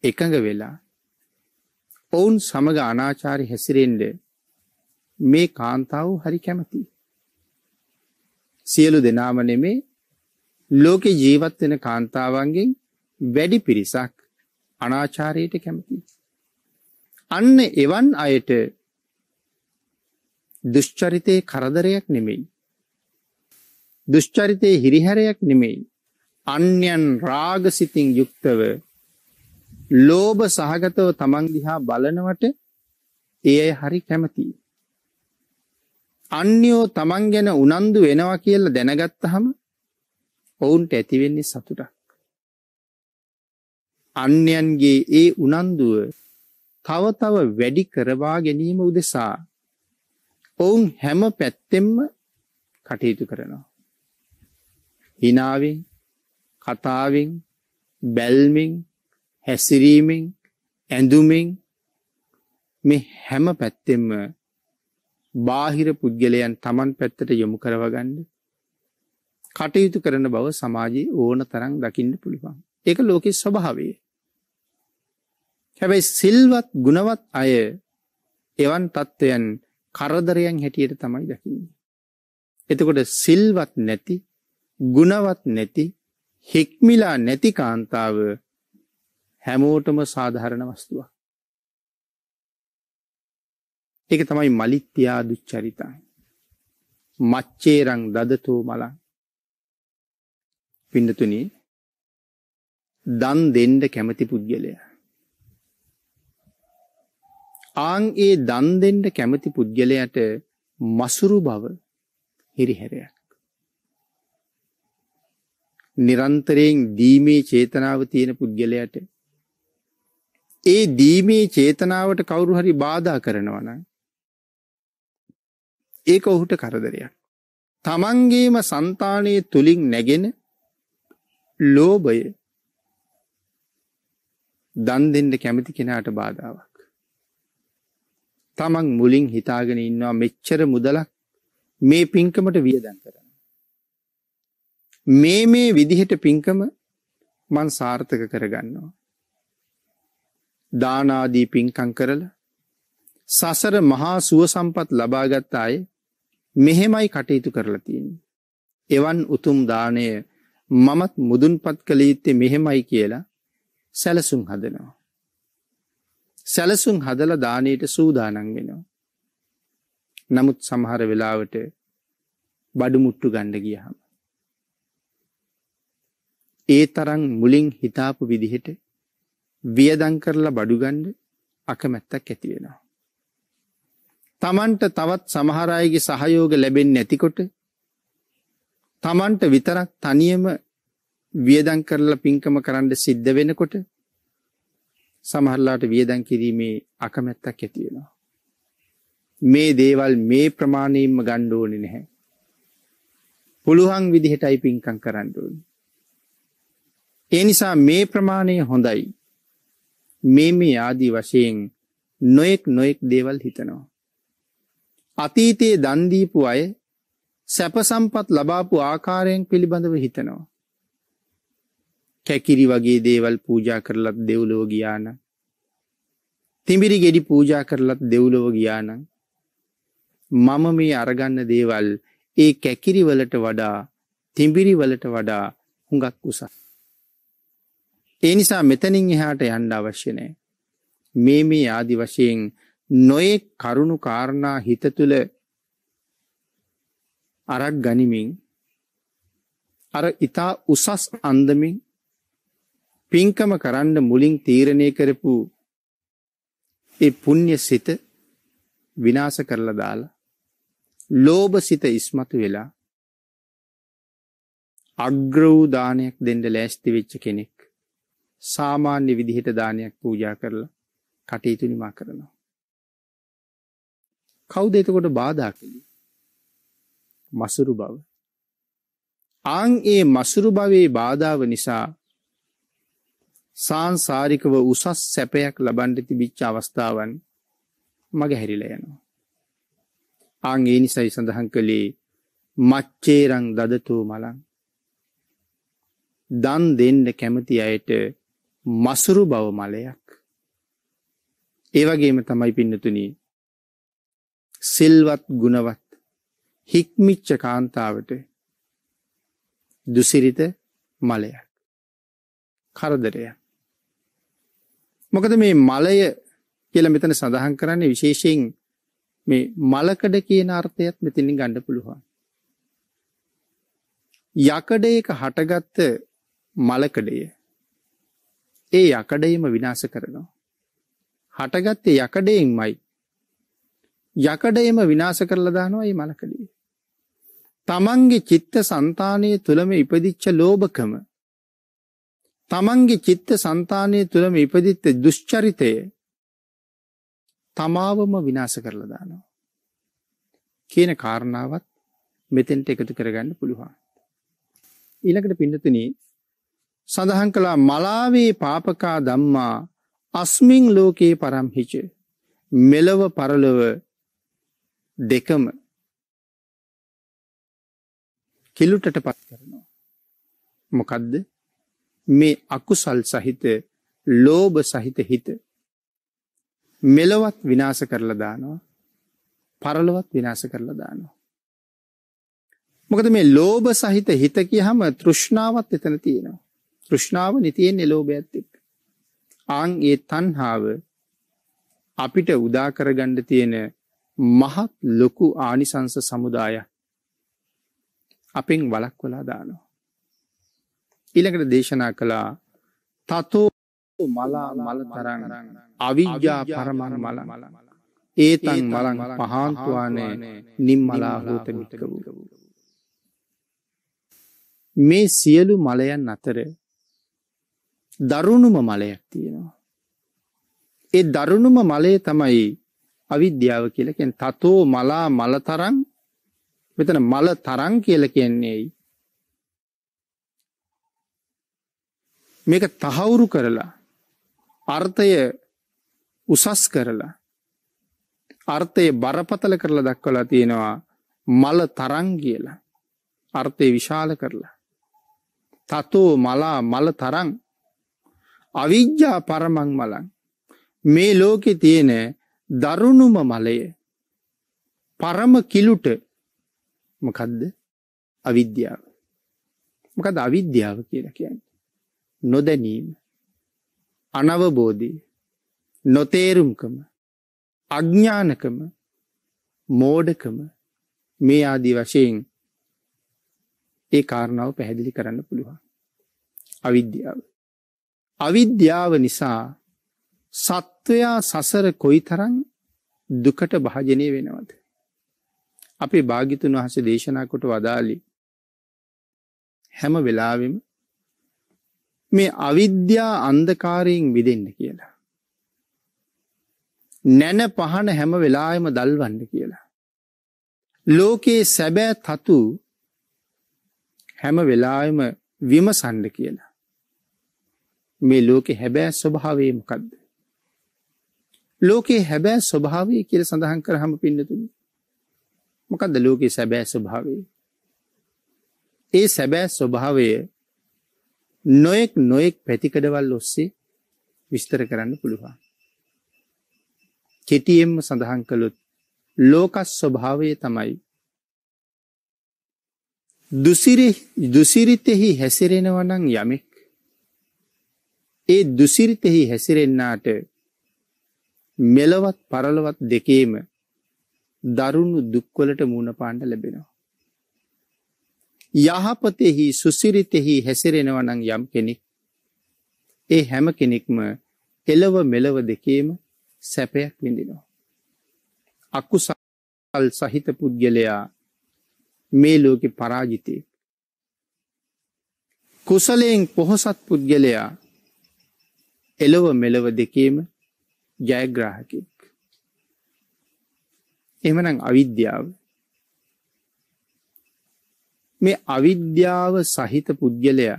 එකඟ වෙලා ඔවුන් සමඟ අනාචාරි හැසිරෙන්ඩ මේ කාන්තාව හරි කැමති. සියලු දෙනාම නෙමේ ලෝකෙ ජීවත් වෙන කාන්තාවන්ගෙන් වැඩි පිරිසක් අනාචාරයට කැමති. අන්න එවන් අයට දුෂ්චරිතයේ කරදරයක් නෙමෙයි. දුෂ්චරිතයේ හිරිහැරයක් නෙමෙයි. අන්‍යන් රාගසිතින් යුක්තව ලෝභ සහගතව තමන් දිහා බලනවට ඒ අය හරි කැමතියි. අන්‍යෝ තමන් ගැන උනන්දු වෙනවා කියලා දැනගත්තහම ඔවුන්ට ඇතිවෙන්නේ සතුටක්. අන්‍යයන්ගේ ඒ උනන්දුව තව තව වැඩි කරවා ගැනීම උදෙසා ඔවුන් හැම පැත්තෙම්ම කටයුතු කරනවා. හිනාවෙන් කතාවෙන් බැල්මෙන් හැසිරීමෙන් ඇඳුමෙන් මේ හැම පැත්තෙම බාහිර පුද්ගලයන් තමන් පැත්තට යොමු කරවගන්න කටයුතු කරන බව සමාජයේ ඕන තරම් දකින්න පුළුවන්. ඒක ලෝකෙ ස්වභාවය. හැබැයි සිල්වත් ගුණවත් අය එවන් තත්ත්වයන් කරදරයන් හැටියට තමයි දකින්නේ. එතකොට සිල්වත් නැති ගුණවත් නැති හික්මිලා නැති කාන්තාව හැමෝටම සාධහරණ වස්තුවක්. ඒක තමයි මලිත්‍යයා දුච්චරිතා. මච්චේරං දදතෝ මලන් පිඩතුනී දන් දෙන්ඩ කැමති පුද්ගලයා ආන් ඒ දන් දෙන්න කැමති පුද්ගලයාට මසුරු බව හිරිහැරයක්. නිරන්තරයෙන් දීමේ චේතනාව තියෙන පුද්ගලයාට ඒ දීමේ චේතනාවට කවුරු හරි බාධා කරනවා නම් ඒක ඔහුට කරදරයක්. තමන්ගේම సంతානයේ තුලින් නැගෙන ලෝභය දන් දෙන්න කැමති කෙනාට බාධාවක්. තමන් මුලින් හිතාගෙන ඉන්නවා මෙච්චර මුදලක් මේ පින්කමට වියදන් කරන. මේ මේ විදිහට පින්කම මන් සාර්ථක කරගන්නවා. දානාදී පින්කං කරල සසර මහා සුව සම්පත් ලබාගත් අය මෙහෙමයි කටයුතු කරලා තියෙන. එවන් උතුම් දානය මමත් මුදුන්පත් කළ යුත්තේ මෙහෙමයි කියලා සැලසුම් හදනවා. සැලසුම් හදල දානයට සූදානන් වෙනවා. නමුත් සමහර වෙලාවට බඩුමුට්ටු ගණ්ඩ ගියහම. ඒ තරන් මුලින් හිතාපු විදිහට වියදං කරලා බඩුගණ්ඩ අකමැත්තක් ඇතිවෙනවා. තමන්ට තවත් සමහරයගේ සහයෝග ලැබෙන් නැතිකොට තමන්ට විතරක් තනියම වියදං කරලා පින්කම කරන්න සිද්ධ වෙනකොට සමහරලාට වියදන් කිරීමේ අකමැත්තක් ඇති වෙනවා. මේ දේවල් මේ ප්‍රමාණයෙන්ම ගන්න ඕනේ නැහැ. පුළුවන් විදිහටයි පින්කම් කරන්න ඕනේ. ඒ නිසා මේ ප්‍රමාණය හොඳයි. මේ මේ ආදි වශයෙන් නොඑක් නොඑක් දේවල් හිතනවා. අතීතයේ දන් දීපු අය සැප සම්පත් ලබාපු ආකාරයෙන් පිළිබඳව හිතනවා. කැකිරි වගේ දේවල් පූජා කරලත් දෙව්ලොව ගියාන තිඹිරි ගෙඩි පූජා කරලත් දෙව්ලොව ගියාන මම මේ අරගන්න දේවල් ඒ කැකිරි වලට වඩා තිඹිරි වලට වඩා හුඟක් උසස් ඒ නිසා මෙතනින් එහාට යන්න අවශ්‍ය නැහැ මේ මේ ආදි වශයෙන් නොයේ කරුණු කාරණා හිත තුළ අරක් ගනිමින් අර ඊතා උසස් අන්දමින් පින්කම කරන්න මුලින් තීරණය කරපු ඒ පුණ්‍ය සිත විනාශ කරලා දාලා ලෝභ සිත ඉස්මතු වෙලා අග්‍ර වූ දානයක් දෙන්න ලෑස්ති වෙච්ච කෙනෙක් සාමාන්‍ය විදිහට දානයක් පූජා කරලා කටයුතු නිමා කරනවා කවුද එතකොට බාධා කළේ මසුරු බව ආන් ඒ මසුරු භවයේ බාධාව නිසා සාංසාරිකව උසස් සැපයක් ලබන්ඩ තිබිච්ච අවස්ථාවන් මග හැරිලා යනවා. ආං ඒ නිසයි සඳහන් කළේ මච්චේරං දදතූ මලං. දන් දෙන්න කැමති අයට මසුරු බව මලයක්. ඒවගේම තමයි පින්නතුනී. සිල්වත් ගුණවත් හික්මිච්ච කාන්තාවට දුසිරිත මලයක්. කරදරයක්. මොකද මේ මලය කියලා මෙතන සඳහන් කරන්නේ විශේෂයෙන් මේ මලකඩ කියන අර්ථයත් මෙතනින් ගන්න පුළුවන්. යකඩයක හටගත්ත මලකඩය ඒ යකඩයම විනාශ කරනවා. හටගත්තේ යකඩයෙන්මයි යකඩයම විනාශ කරලා දානවා මේ මලකඩේ. තමන්ගේ චිත්ත સંතානයේ තුලම ඉපදිච්ච ලෝභකම තමන්ගේ චිත්ත සන්තානය තුළම ඉපදිත්ත දුෂ්චරිතය තමාවම විනාස කරලා දානවා. කියන කාරණාවත් මෙතෙන්ට එකතු කරගන්න පුළුවන්. ඊළකට පිඩතුන සඳහන් කළා මලාවේ පාපකා දම්මා අස්මිං ලෝකයේ පරම්හිච මෙලොව පරලොව දෙකම කිලුටට පත් කරනවා. මොකදද මේ අකුසල් සහිත ලෝභ සහිත හිත මෙලොවත් විනාස කරලා දානවා පරලොවත් විනාස කරලා දානවා. මොකද මේ ලෝභ සහිත හිත කියහම තෘෂ්ණාවත් එතන තියෙනවා. තෘෂ්ණාව නිතියෙන්නේ ලෝභයත් එක්ක. ආන් ඒ තණ්හාව අපිට උදා කරගන්න තියෙන මහත් ලොකු ආනිසංස සමුදාය අපෙන් වළක්වලා දානවා. ඊළඟට දේශනා කළා තතෝ මලා මල තරං අවිද්‍යා පරමං මල ඒතං මලං පහන්තුවානේ නිම්මලා හෝත බික්කව මේ සියලු මලයන් අතර දරුණුම මලයක් තියෙනවා ඒ දරුණුම මලය තමයි අවිද්‍යාව කියලා කියන්නේ තතෝ මලා මල තරං මෙතන මල තරං කියලා කියන්නේ මේක තහවුරු කරලා අර්ථය උසස් කරලා අර්ථය බරපතල කරලා දක්වලා තියෙනවා මල තරං කියලා අර්ථය විශාල කරලා තතෝ මලා මල තරං අවිජ්ජා පරමං මලං මේ ලෝකෙ තියෙන දරුණුම මලය පරම කිලුට මොකද්ද අවිද්‍යාව මොකද අවිද්‍යාව කියලා කියන්නේ නොදැනීම අනවබෝධය නොතේරුම්කම අඥ්ඥානකම මෝඩකම මේ ආදී වශයෙන් ඒ කාරණාව පැහැදිලි කරන්න පුළුවන් අවිද්‍යාව අවිද්‍යාව නිසා සත්වයා සසර කොයි තරන් දුකට භාජනය වෙනවද අපේ භාගිතුන් වහස දේශනා කොට වදාලි හැම වෙලාවෙම මේ අවිද්‍යා අන්ධකාරයෙන් විදෙන්න කියලා. නැන පහන හැම වෙලායම දල්වන්න කියලා. ලෝකයේ සැබෑ තතු හැම වෙලායම විමසන්ඩ කියලා. මේ ලෝකෙ හැබෑ ස්වභාවේ මොකක්ද. ලෝකයේ හැබෑ ස්වභාවය කියල සඳහන් කර හම පින්නතුන්. මොකක්ද ලෝකයේ සැබෑ ස්වභාවේ. ඒ සැබෑ ස්වභාවය නොයෙක් නොයෙක් පැතිකඩවල් ඔස්සේ විස්තර කරන්න පුළුවන්. කෙටියෙන්ම සඳහන් කළොත් ලෝකස් ස්වභාවය තමයි දුසිරිතෙහි හැසිරෙනවනං යමෙක් ඒ දුසිරිතෙහි හැසිරෙන්නාට මෙලවත් පරලවත් දෙකේම දරුණු දුක්වලට මූුණපාණ්ඩ ලැබෙනවා. යහපතෙහි සුසිරිතෙහි හැසිරෙනවනං යම් කෙනෙක්. ඒ හැම කෙනෙක්ම එලව මෙලව දෙකේම සැපයක් විඳිනවා. අක්කුසල් සහිත පුද්ගලයා මේ ලෝකෙ පරාජිතය. කුසලයෙන් පොහොසත් පුද්ගලයා එලොව මෙලව දෙකේම ජයග්‍රාහකෙක්. එමනං අවිද්‍යාව මේ අවිද්‍යාව සහිත පුද්ගලයා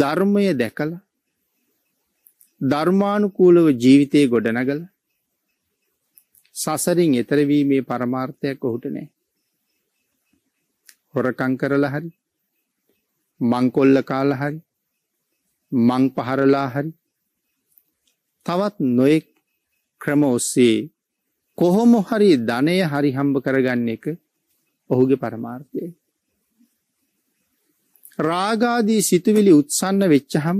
ධර්මය දැකල ධර්මානුකූලව ජීවිතය ගොඩනගල සසරින් එතරවීමේ පරමාර්ථයක් ඔහුට නෑ. හොරකං කරලා හරි මංකොල්ල කාල හරි මං පහරලා හරි තවත් නොයෙක් ක්‍රම ඔස්සේ කොහොම හරි ධනය හරි හම්බ කරගන්න එක ඔහුගේ පරමාර්ථය. රාගාදී සිතුවිලි උත්සන්න වෙච්චහම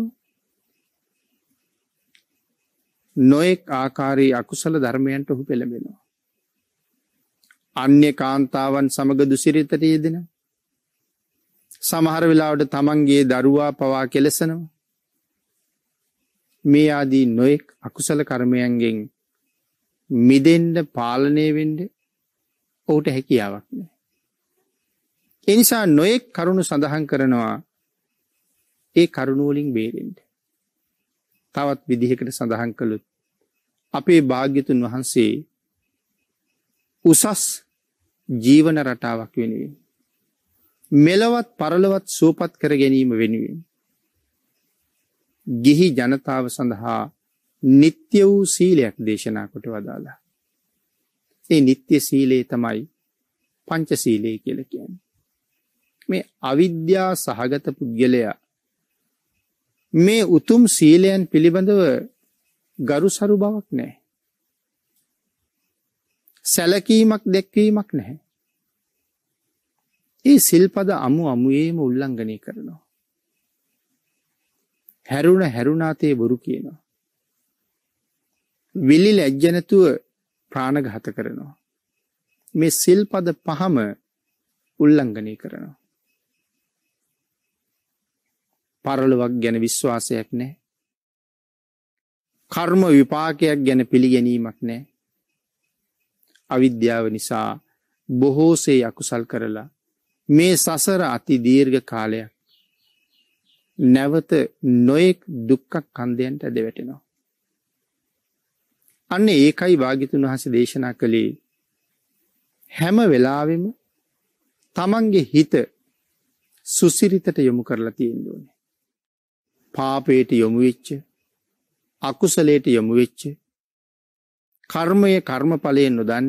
නොයෙක් ආකාරයේ අකුසල ධර්මයන්ට ඔහු පෙළඹෙනවා. අන්‍ය කාන්තාවන් සමග දුසිරිතට යෙදෙන සමහර වෙලාවට තමන්ගේ දරුවා පවා කෙලෙසනවා. මේ ආදී නොයෙක් අකුසල කර්මයන්ගෙන් මිදෙන්ඩ පාලනය වෙන්ඩ ඔහුට හැකියාවක් නෑ. එනිසා නොයෙක් කරුණු සඳහන් කරනවා ඒ කරුණුවලින් බේරෙන්ට. තවත් විදිහකට සඳහන් කළුත් අපේ භාග්‍යතුන් වහන්සේ උසස් ජීවන රටාවක් වෙනුවෙන්. මෙලවත් පරලවත් සූපත් කර ගැනීම වෙනුවෙන්. ගිහි ජනතාව සඳහා නිත්‍ය වූ සීලයක් දේශනා කොට වදාලා. ඒ නිත්‍ය සීලයේ තමයි පංච සීලයේ කියල කියන්නේ. මේ අවිද්‍යා සහගත පුද්ගලයා මේ උතුම් සීලයන් පිළිබඳව ගරු සරු බවක් නෑ. සැලකීමක් දැක්වීමක් නැහැ. ඒ සිල්පද අමු අමුයේම උල්ලංඝනය කරනවා. හැරුණ හැරුණාතේ බොරු කියනවා. විලි ලැජ්ජනැතුව ප්‍රාණඝාත කරනවා. මේ සිල්පද පහම උල්ලංඝනය කරනවා. පරලොවක් ගැන විශ්වාසයක් නෑ. කර්ම විපාකයක් ගැන පිළිගැනීමක් නෑ. අවිද්‍යාව නිසා බොහෝසේ අකුසල් කරලා මේ සසර අති දීර්ඝ කාලයක් නැවත නොයෙක් දුක්කක් කන්දයන්ට දෙවැටෙනවා. අන්න ඒකයි භාගිතුන් වහස දේශනා කළේ හැම වෙලාවෙම තමන්ගේ හිත සුසිරිතට යොමු කරලා තියෙන්දෝනේ. පාපයට යොමුවෙච්ච අකුසලයට යොමුවෙච්ච කර්මය කර්මඵලයෙන් නොදන්න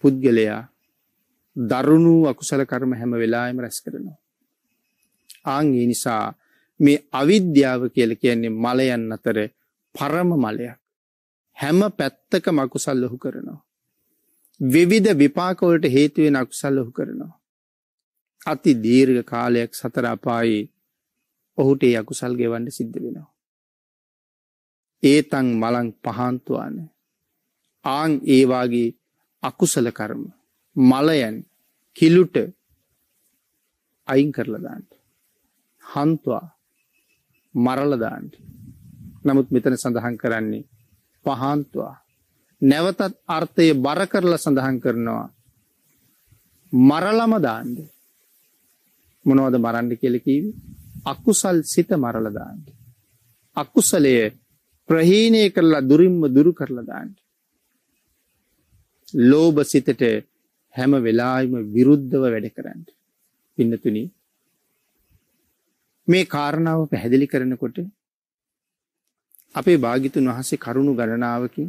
පුද්ගලයා දරුණු අකුසල කර්ම හැම වෙලායම රැස් කරනවා. ආං ඒ නිසා මේ අවිද්‍යාව කියල කියන්නේ මලයන් අතර පරම මලයක්. හැම පැත්තක මකුසල් ලොහු කරනවා. විවිධ විපාකවලට හේතුවෙන අකුසල් ලොහු කරනවා. අති දීර්ඝ කාලයක් සතර අපායේ ඔහුට ඒ අකුසල් ගෙවන්න සිද්ධ වෙනවා. ඒතන් මලං පහන්තුවාන ආං ඒවාගේ අකුසල කරම මලයන් කිලුට අයින් කරලදාන්ට හන්තුවා මරලදාන්ට නමුත් මෙතන සඳහන් කරන්නේ පහන්තුවා නැවතත් අර්ථය බර කරලා සඳහන් කරනවා මරලම දාන්ද මොනවද මරන්ඩි කෙලකීවී අකුසල් සිත මරලා දාන්න. අකුසලය ප්‍රහීණය කරලා දුරින්ම දුරු කරලා දාන්න. ලෝභ සිතට හැම වෙලාවෙම විරුද්ධව වැඩ කරන්න. පින්නතුනි මේ කාරණාව පැහැදිලි කරනකොට අපේ භාගිතුන් වහන්සේ කරුණු ගණනාවකින්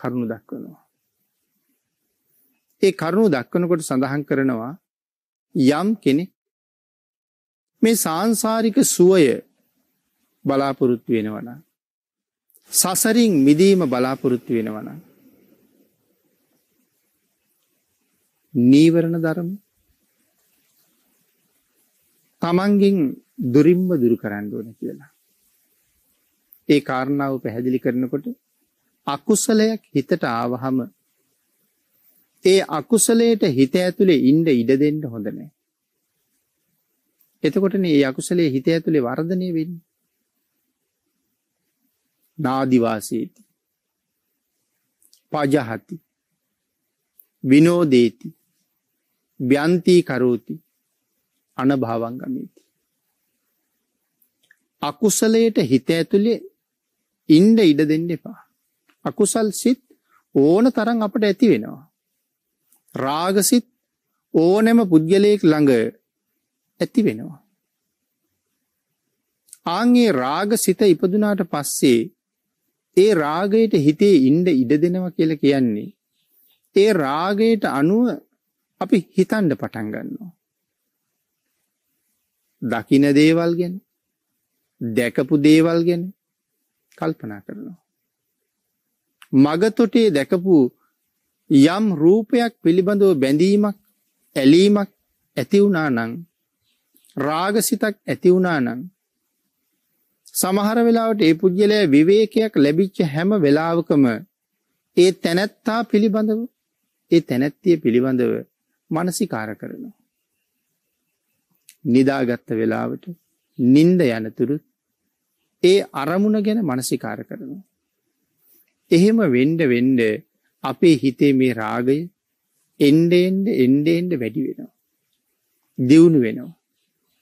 කරුණු දක්වනවා. ඒ කරුණු දක්වනකොට සඳහන් කරනවා යම් කෙනෙක් මේ සංසාරික සුවය බලාපොරොත්තු වෙනවන. සසරින් මිදීම බලාපොරොත්තු වෙනවන. නීවරණ ධර්ම තමන්ගෙන් දුරින්ම දුරු කරන්න ඕන කියලා. ඒ කාරණාව පැහැදිලි කරනකොට අකුසලයක් හිතට ආවහම ඒ අකුසලයට හිත ඇතුළේ ඉන්ඩ ඉඩ දෙන්න හොඳනෑ. එතකොටනේ මේ අකුසලයේ හිත ඇතුලේ වර්ධනය වෙන්නේ. නාදිවාසීති. පජහති. විනෝදේති. ව්‍යන්ති කරෝති. අනභවංගමේති. අකුසලයට හිත ඇතුලේ ඉන්න ඉඩ දෙන්න එපා. අකුසල් සිත් ඕන තරම් අපට ඇති වෙනවා. රාගසිත් ඕනෙම පුද්ගලයෙක් ළඟ ඇති වෙනවා. ආන්ගේ රාග සිත ඉපදුනාට පස්සේ ඒ රාගයට හිතේ ඉන්ඩ ඉඩ දෙනවා කියල කියන්නේ. ඒ රාගයට අනුව අපි හිතන්ඩ පටන් ගන්නවා. දකින දේවල් ගැන දැකපු දේවල් ගැන කල්පනා කරනවා. මගතොටේ දැකපු යම් රූපයක් පිළිබඳව බැඳීමක් ඇලීමක් ඇතිවුනා නං රාගසිතක් ඇති වුණා නම් සමහර වෙලාවට ඒ පුජ්‍යලයා විවේකයක් ලැබිච්ච හැම වෙලාවකම ඒ තැනැත්තා පිළිබඳව ඒ තැනැත්තිය පිළිබඳව මානසිකාර කරනවා. නිදාගත්ත වෙලාවට නිින්ද යනතුරු ඒ අරමුණ ගැන මානසිකාර කරනවා. එහෙම වෙන්න වෙන්න අපේ හිතේ මේ රාගය එන්නේ එන්නේ එන්නේ වැඩි වෙනවා. දියුණු වෙනවා.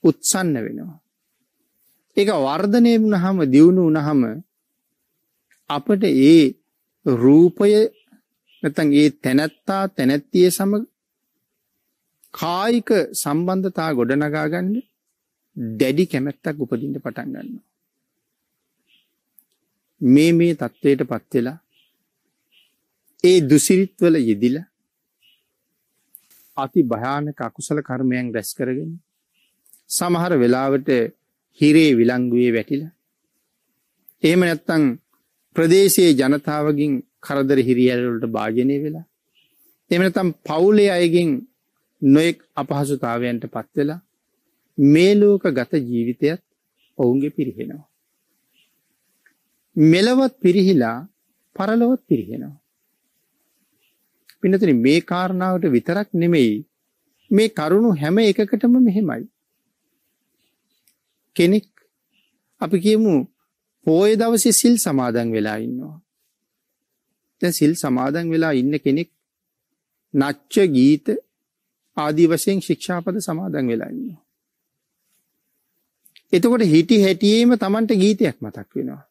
උත්සන්න වෙනවා. ඒක වර්ධනය වුණහම දියුණු වුණහම අපට ඒ රූපය නැත්නම් ඒ තැනැත්තා තැනැත්තිය සමග කායික සම්බන්ධතා ගොඩනගා ගන්න දැඩි කැමැත්තක් උපදින්න පටන් ගන්නවා. මේ මේ தത്വයටපත් වෙලා ඒ දුසිරිත්වල යෙදිලා අති භයානක අකුසල කර්මයන් රැස් කරගෙන සමහර වෙලාවට හිරේ විලංගුවේ වැටිලා එහෙම නැත්තං ප්‍රදේශයේ ජනතාවගින් කරදර හිරියැලවලට භාජනය වෙලා එහෙම නැත්තම් පවුලේ අයගෙන් නොයෙක් අපහසුතාවයන්ට පත් වෙලා මේ ලෝක ගත ජීවිතයත් ඔවුන්ගේ පිරිහෙනවා මෙලවත් පිරිහිලා පරලොවත් පිරිහෙනවා පිනතින මේ කාරණාවට විතරක් නෙමෙයි මේ කරුණු හැම එකකටම මෙහෙමයි කෙනෙක් අපි කියමු පෝය දවසේ සිල් සමාදන් වෙලා ඉන්නවා. දැන් සිල් සමාදන් වෙලා ඉන්න කෙනෙක් නච්ච ගීත ආදී වශයෙන් ශික්ෂාපද සමාදන් වෙලා ඉන්නවා. එතකොට හිටි හැටියේම Tamanට ගීතයක් මතක් වෙනවා.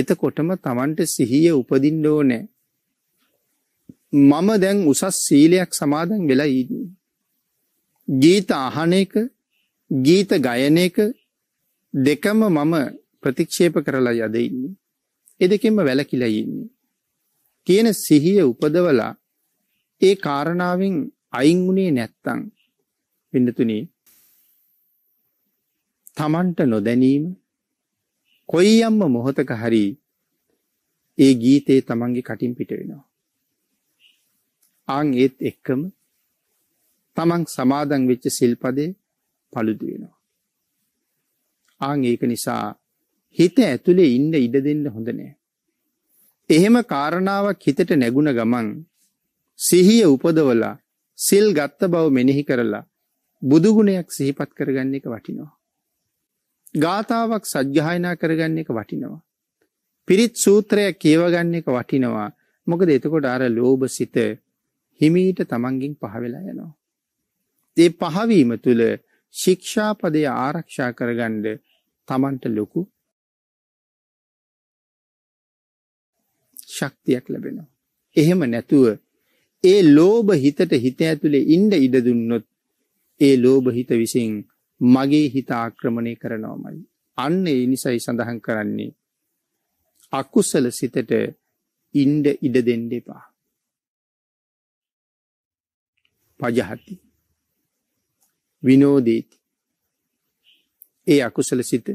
එතකොටම Tamanට සිහිය උපදින්න ඕනේ. මම දැන් උසස් සීලයක් සමාදන් වෙලා ඉන්නේ. ගීත අහන එක ගීත ගයන එක දෙකම මම ප්‍රතික්ෂේප කරලා යද ඉන්නේ. ඒ දෙකෙන්ම වැළකිලා ඉන්නේ. කියන සිහිය උපදවලා ඒ කාරණාවෙන් අයින් වුණේ නැත්තම් වෙනතුනි තමන්ට නොදැනීම කොයි යම්ම මොහොතක හරි ඒ ගීතේ තමන්ගේ කටින් පිට වෙනවා. ආන් ඒත් එක්කම තමන් සමාදන් වෙච්ච සිල්පදේ පළුදු වෙනවා. ආන් ඒක නිසා හිත ඇතුලේ ඉන්න ඉඩ දෙන්න හොඳ නෑ. එහෙම කාරණාවක් හිතට නැගුණ ගමන් සිහිය උපදවලා සිල් ගත්ත බව මෙනෙහි කරලා බුදුගුණයක් සිහිපත් කරගන්න එක වටිනවා. ගාථාවක් සජ්්‍යායනා කරගන්න එක වටිනවා. පිරිත් සූත්‍රයක් කියවගන්න එක වටිනවා මොකද එතකොට අර ලෝභ සිත හිමීට තමන්ගින් පහවෙලා යනවා. ඒ පහවීම තුළ ශික්ෂාපදය ආරක්ෂා කරගණ්ඩ තමන්ට ලොකු ශක්තියක් ලැබෙනවා. එහෙම නැතුව ඒ ලෝභ හිතට හිත ඇතුළේ ඉන්ඩ ඉඩ දුන්නොත් ඒ ලෝභ හිත විසින් මගේ හිත ආක්‍රමණය කරනවමයි. අන්න ඒ නිසයි සඳහන් කරන්නේ. අකුසල සිතට ඉන්ඩ ඉඩ දෙන්න එපා. පජහති විනෝදීති. ඒ අකුසල සිත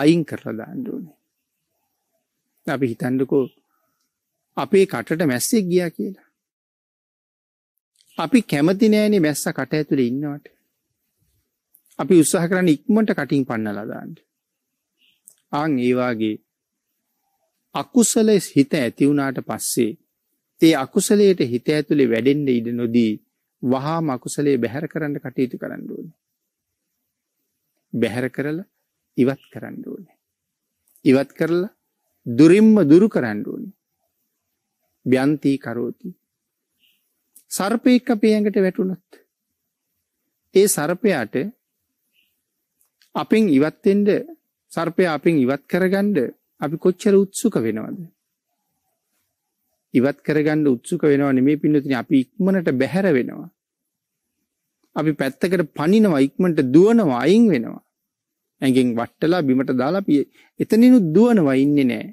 අයින් කරලා දාන්න ඕනේ. අපි හිතන්නකෝ අපේ කටට මැස්සෙක් ගියා කියලා. අපි කැමති නෑනේ මැස්ස කට ඇතුළේ ඉන්නවට. අපි උත්සාහ කරන්න ඉක්මනට කටින් පන්නලා දාන්න. ආන් ඒ වාගේ අකුසල හිත ඇති වුණාට පස්සේ ඒ අකුසලයට හිත ඇතුලේ වැඩෙන්න ඉඩ නොදී වහාම අකුසලයේ බැහැර කරන්න කටයුතු කරන්න ඕනේ. බැහැර කරලා ඉවත් කරන්න ඕනේ. ඉවත් කරලා දුරින්ම දුරු කරන්න ඕනේ. ව්‍යන්ති කරෝති. සර්පෙක් අපේ ඇඟට වැටුණොත් ඒ සර්පයාට අපෙන් ඉවත් වෙන්න සර්පයා අපෙන් ඉවත් කරගන්න අපි කොච්චර උත්සුක වෙනවද? ඉවත් කරගන්න උත්සුක වෙනවා නෙමේ පින්නතින අපි ඉක්මනට බැහැර වෙනවා. අපි පැත්තකට පනිනවා ඉක්මනට දුවනවා අයින් වෙනවා. ඇගෙන් වට්ටලා බිමට දාලා අපි එතනිනුත් දුවනවා ඉන්නේ නෑ.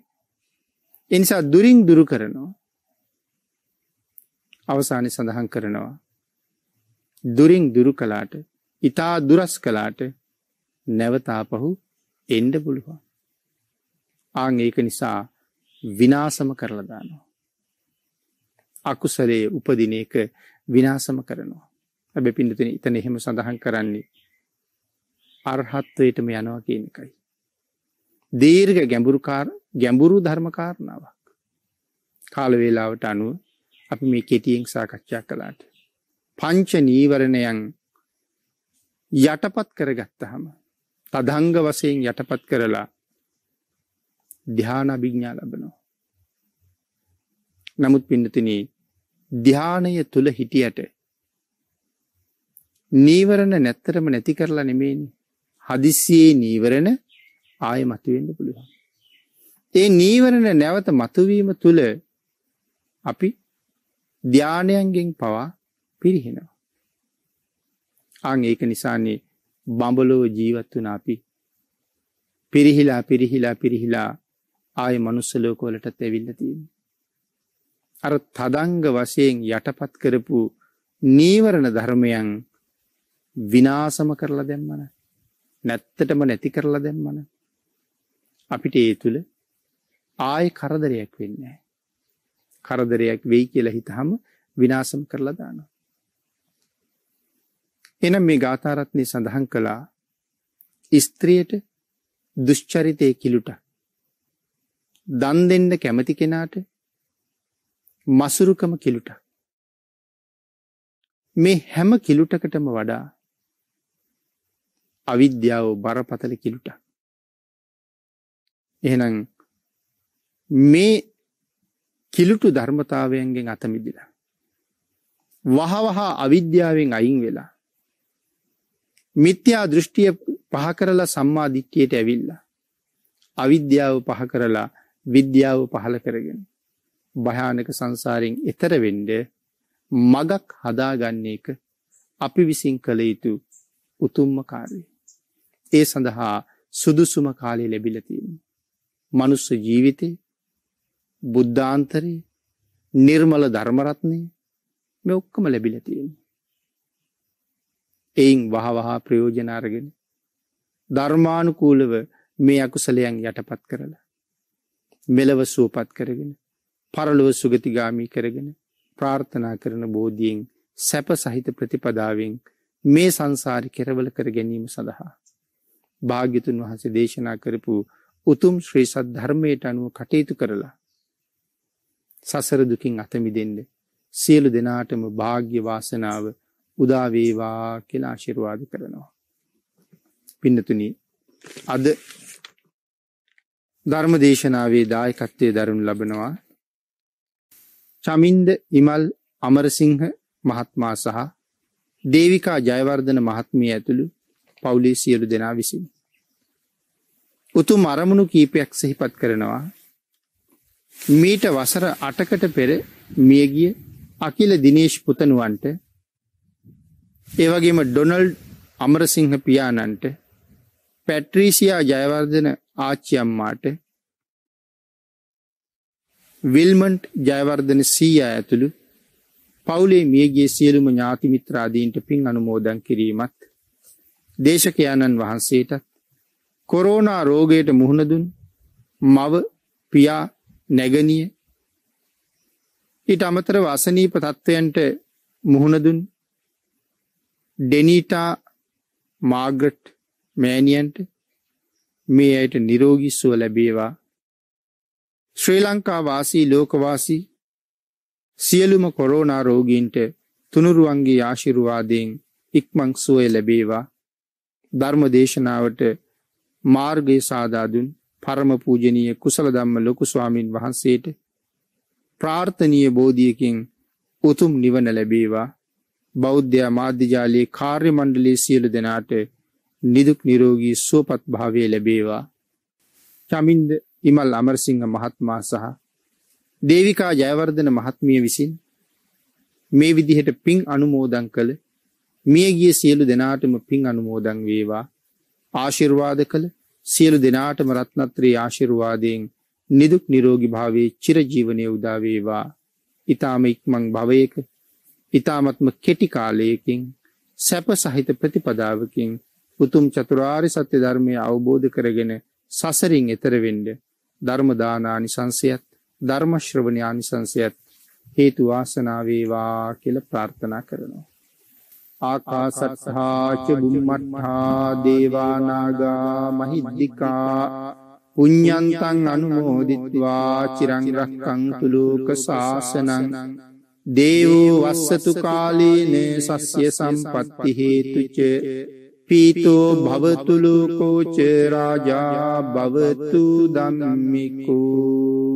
ඒ නිසා දුරින් දුරු කරනවා. අවසානයේ සඳහන් කරනවා. දුරින් දුරු කළාට, ඊතා දුරස් කළාට නැවත ආපහු එන්න පුළුවන්. ආන් ඒක නිසා විනාශම කරලා දානවා. අකුසලයේ උපදින එක විනාශම කරනවා. හැබැයි පින්නතුනි ඉතන එහෙම සඳහන් කරන්නේ අරහත්ත්වයටම යනවා කියන එකයි. දීර්ඝ ගැඹුරුකාර ගැඹුරු ධර්ම කාරණාවක්. කාල වේලාවට අනුව අපි මේ කෙටියෙන් සාකච්ඡා කළාට පංච නීවරණයන් යටපත් කරගත්තහම තදංග වශයෙන් යටපත් කරලා ධ්‍යාන අභිඥා ලැබෙනවා. නමුත් පින්නතින ධ්‍යානය තුළ හිටියට නීවරණ නැත්තරම නැති කරලා නෙමෙන් හදිස්සියේ නීවරණ ආය මතුවෙන්න පුළුවන්. ඒ නීවරණ නැවත මතුවීම තුළ අපි ධ්‍යානයන්ගෙන් පවා පිරිහෙනවා. අං ඒක නිසාන්නේ බඹලොව ජීවත් වන අපි පිරිහිලා පිරිහිලා පිරිහිලා ආය මනුස්සලෝකෝලටත් ඇවිල්ල තිීම. අර තදංග වශයෙන් යටපත් කරපු නීවරණ ධර්මයන් විනාසම කරලා දැම්මන නැත්තටම නැති කරලා දැම්මන අපිට ඒ තුළ ආය කරදරයක් වෙන්න කරදරයක් වෙයි කියලා හිතහම විනාසම් කරලා දානවා එනම් මේ ගාථාරත්නය සඳහන් කළා ස්ත්‍රියට දුෂ්චරිතය කිලුට දන් දෙන්න කැමති කෙනාට මසුරුකම කිලුටක්. මේ හැම කිලුටකටම වඩා අවිද්‍යාව බරපතල කිලුට. එහෙනම් මේ කිලුටු ධර්මතාවයන්ගෙන් අතමිදිලා. වහවහා අවිද්‍යාවෙන් අයින් වෙලා. මිත්‍යා දෘෂ්ටිය පහ කරලා සම්මාධික්කයට ඇවිල්ලා. අවිද්‍යාව පහ කරලා විද්‍යාව පහළ කරගෙන. භයානක සංසාරයෙන් එතර වෙන්න මගක් හදාගන්න එක අපි විසින් කළ යුතු උතුම්ම කාර්යය. ඒ සඳහා සුදුසුම කාලය ලැබිලා තියෙනවා. මනුස්ස ජීවිතේ බුද්ධාන්තරේ නිර්මල ධර්ම රත්නය මේ ඔක්කොම ලැබිලා තියෙනවා. එයින් වහවහ ප්‍රයෝජන අරගෙන ධර්මානුකූලව මේ අකුසලයන් යටපත් කරලා මෙලව සුවපත් කරගෙන පරලොව සුගතිගාමී කරගෙන ප්‍රාර්ථනා කරන බෝධියෙන් සැප සහිත ප්‍රතිපදාවෙන් මේ සංසාරි කෙරවල කර ගැනීම සඳහා. භාග්‍යතුන් වහන්සේ දේශනා කරපු උතුම් ශ්‍රී සත් ධර්මයට අනුව කටයුතු කරලා. සසර දුකින් අතමි දෙන්න සියලු දෙනාටම භාග්‍ය වාසනාව උදාවේවා කියලා ආශිර්වාද කරනවා. පින්නතුනි අද ධර්ම දේශනාවේ දායකත්වය දරුණු ලබනවා චමින්ද ඉමල් අමරසිංහ මහත්මා සහ දේවිකා ජයවර්ධන මහත්මිය ඇතුළු පවුලේ සියලු දෙනා විසින්. උතුම් අරමුණු කීපයක් සහිපත් කරනවා මීට වසර අටකට පෙර මියගිය අකිල දිනේශ් පුතනුවන්ට ඒවගේම ඩොනල්ඩ් අමරසිංහ පියාණන්ට පැට්‍රීසියා ජයවර්ධන ආච්චියම්මාට වෙල්මන්ට් ජයවර්ධන සීයා ඇතුළු පවුලේ මියගේ සියලුම ඥාති මිත්‍රාදීන්ට පින් අනුමෝදන් කිරීමත් දේශකයාණන් වහන්සේටත් කොරෝනා රෝගයට මුහුණ දුන් මව පියා නැගණිය ඊට අමතරව අසනීප තත්වයන්ට මුහුණ දුන් ඩෙනීටා මාගට් මෑනියන්ට මේ අයට නිරෝගී සුව ලැබේවා ශ්‍රී ලංකා වාසී ලෝකවාසී සියලුම කොරෝනා රෝගීන්ට තුනුරුවන්ගේ ආශිර්වාදයෙන් ඉක්මන් සුවය ලැබේවා ධර්ම දේශනාවට මාර්ගය සාදාදුන් පරම පූජනීය කුසල ධම්ම ලොකු ස්වාමින් වහන්සේට ප්‍රාර්ථනීය බෝධියකින් උතුම් නිවන ලැබේවා බෞද්ධ මාධ්‍යජාලයේ කාර්ය මණ්ඩලයේ සියලු දෙනාට නිදුක් නිරෝගී සුවපත් භාවය ලැබේවා චමින්ද ඉමල් අමරසිංහ මහත්මා සහ දේවිකා ජයවර්ධන මහත්මිය විසින් මේ විදිහට පින් අනුමෝදන් කළ මියගිය සියලු දෙනාටම පින් අනුමෝදන් වේවා ආශිර්වාද කළ සියලු දෙනාටම රත්නත්‍රයේ ආශිර්වාදයෙන් නිදුක් නිරෝගී භාවයේ චිරජීවනයේ උදා වේවා ඊ타ම ඉක්මන් භවයක ඊ타මත්ම කෙටි කාලයකින් සැප සහිත ප්‍රතිපදාවකින් උතුම් චතුරාර්ය සත්‍ය ධර්මය අවබෝධ කරගෙන සසරින් එතර වෙන්න ධර්ම දානානිසංසයත් ධර්ම ශ්‍රවණානිසංසයත් හේතු වාසනා වේවා කියලා ප්‍රාර්ථනා කරනවා. ආකාසත්හා ච බුම්මත්හා දේවා නාග මහිද්దికා පුඤ්ඤන්තං අනුමෝදිත්වා චිරං රක්ඛන්තු ලෝක සාසනං දේවෝ වස්සතු කාලීන සස්්‍ය සම්පත්ති හේතුච පීතෝ භවතුලුකෝචරාජා භවතු දනම්මිකෝ